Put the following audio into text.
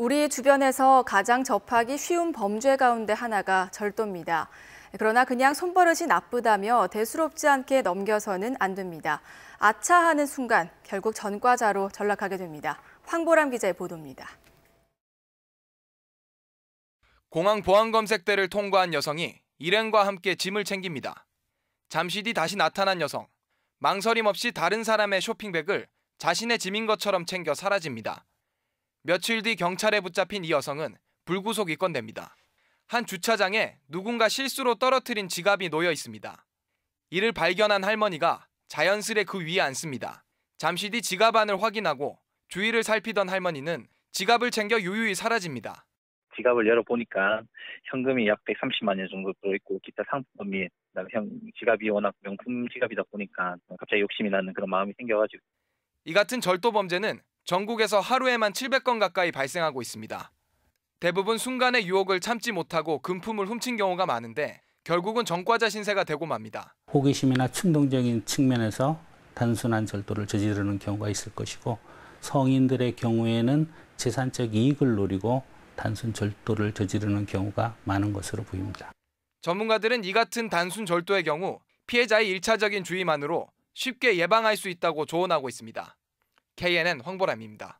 우리 주변에서 가장 접하기 쉬운 범죄 가운데 하나가 절도입니다. 그러나 그냥 손버릇이 나쁘다며 대수롭지 않게 넘겨서는 안 됩니다. 아차하는 순간 결국 전과자로 전락하게 됩니다. 황보람 기자의 보도입니다. 공항 보안검색대를 통과한 여성이 일행과 함께 짐을 챙깁니다. 잠시 뒤 다시 나타난 여성. 망설임 없이 다른 사람의 쇼핑백을 자신의 짐인 것처럼 챙겨 사라집니다. 며칠 뒤 경찰에 붙잡힌 이 여성은 불구속 입건됩니다. 한 주차장에 누군가 실수로 떨어뜨린 지갑이 놓여 있습니다. 이를 발견한 할머니가 자연스레 그 위에 앉습니다. 잠시 뒤 지갑 안을 확인하고 주위를 살피던 할머니는 지갑을 챙겨 유유히 사라집니다. 지갑을 열어보니까 현금이 약 130만 원 정도 들어있고 기타 상품이 형 지갑이 워낙 명품 지갑이다 보니까 갑자기 욕심이 나는 그런 마음이 생겨가지고 이 같은 절도 범죄는 전국에서 하루에만 700건 가까이 발생하고 있습니다. 대부분 순간의 유혹을 참지 못하고 금품을 훔친 경우가 많은데 결국은 전과자 신세가 되고 맙니다. 호기심이나 충동적인 측면에서 단순한 절도를 저지르는 경우가 있을 것이고 성인들의 경우에는 재산적 이익을 노리고 단순 절도를 저지르는 경우가 많은 것으로 보입니다. 전문가들은 이 같은 단순 절도의 경우 피해자의 일차적인 주의만으로 쉽게 예방할 수 있다고 조언하고 있습니다. KNN 황보람입니다.